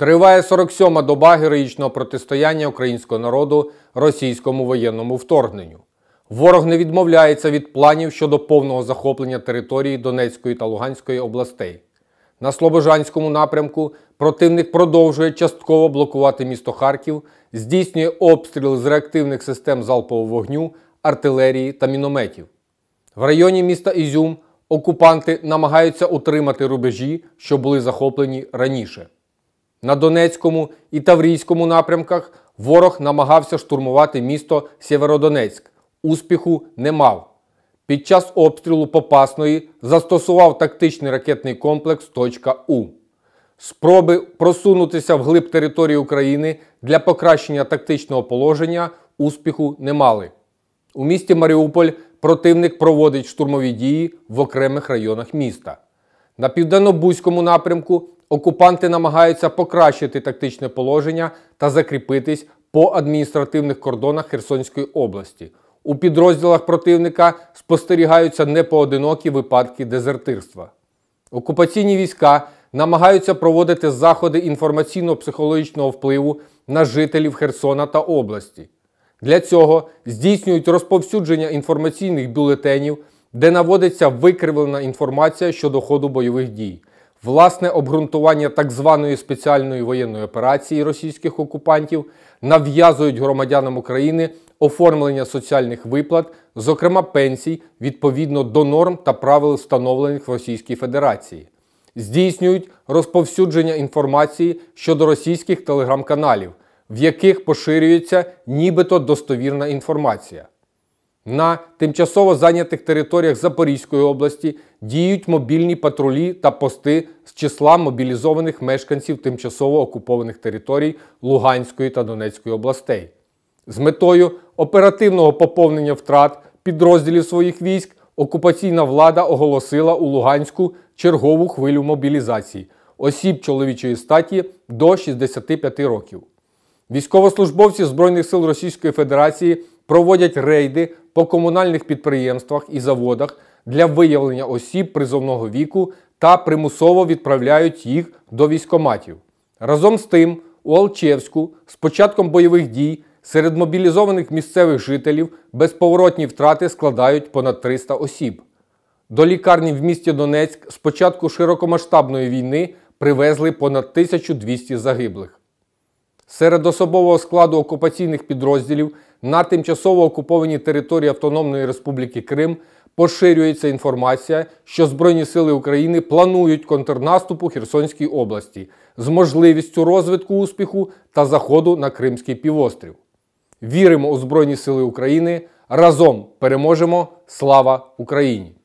Триває 47-ма доба героїчного протистояння українського народу російському воєнному вторгненню. Ворог не відмовляється від планів щодо повного захоплення території Донецької та Луганської областей. На Слобожанському напрямку противник продовжує частково блокувати місто Харків, здійснює обстріл з реактивних систем залпового вогню, артилерії та мінометів. В районі міста Ізюм окупанти намагаються утримати рубежі, що були захоплені раніше. На Донецькому і Таврійському напрямках ворог намагався штурмувати місто Сєвєродонецьк. Успіху не мав. Під час обстрілу Попасної застосував тактичний ракетний комплекс «Точка У». Спроби просунутися вглиб території України для покращення тактичного положення успіху не мали. У місті Маріуполь противник проводить штурмові дії в окремих районах міста. На південно-бузькому напрямку Окупанти намагаються покращити тактичне положення та закріпитись по адміністративних кордонах Херсонської області. У підрозділах противника спостерігаються непоодинокі випадки дезертирства. Окупаційні війська намагаються проводити заходи інформаційно-психологічного впливу на жителів Херсона та області. Для цього здійснюють розповсюдження інформаційних бюлетенів, де наводиться викривлена інформація щодо ходу бойових дій. Власне обґрунтування так званої спеціальної воєнної операції російських окупантів нав'язують громадянам України оформлення соціальних виплат, зокрема пенсій, відповідно до норм та правил, встановлених в Російській Федерації, здійснюють розповсюдження інформації щодо російських телеграм-каналів, в яких поширюється нібито достовірна інформація. На тимчасово зайнятих територіях Запорізької області діють мобільні патрулі та пости з числа мобілізованих мешканців тимчасово окупованих територій Луганської та Донецької областей. З метою оперативного поповнення втрат підрозділів своїх військ окупаційна влада оголосила у Луганську чергову хвилю мобілізації осіб чоловічої статі до 65 років. Військовослужбовці Збройних сил Російської Федерації проводять рейди по комунальних підприємствах і заводах для виявлення осіб призовного віку та примусово відправляють їх до військоматів. Разом з тим, у Алчевську з початком бойових дій серед мобілізованих місцевих жителів безповоротні втрати складають понад 300 осіб. До лікарні в місті Донецьк з початку широкомасштабної війни привезли понад 1200 загиблих. Серед особового складу окупаційних підрозділів на тимчасово окупованій території Автономної Республіки Крим поширюється інформація, що Збройні сили України планують контрнаступ у Херсонській області з можливістю розвитку успіху та заходу на Кримський півострів. Віримо у Збройні Сили України. Разом переможемо! Слава Україні!